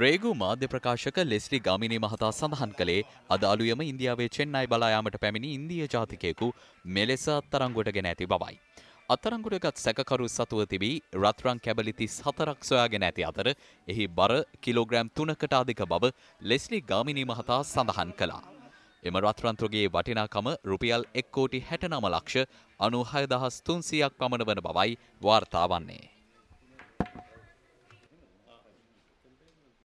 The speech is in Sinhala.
රේගු මාධ්‍ය ප්‍රකාශක ලෙස්ලි ගාමිණී මහතා සඳහන් කළේ අද අලුයම ඉන්දියාවේ චෙන්නයි බලායාමට පැමිණි ඉන්දිය ජාතිකයෙකු මෙලෙස අත්තරංගුවට ගෙන ඇති බවයි. අත්තරංගුටගත් සැකකරු සතුව තිබී රත්රං කැබලිති සතරක් සොයාගෙන ඇති අතර එහි බර කිලෝග්‍රෑම් තුනකට අධික බව ලෙස්ලි ගාමිණී මහතා සඳහන් කළා. එම රත්රන්තුගේ වටිනාකම රුපියල් එක්කෝටි හැටනම ලක්ෂ අනු හයදහස් තුන්සියක් පමණ වන බවයි වාර්තා වන්නේ.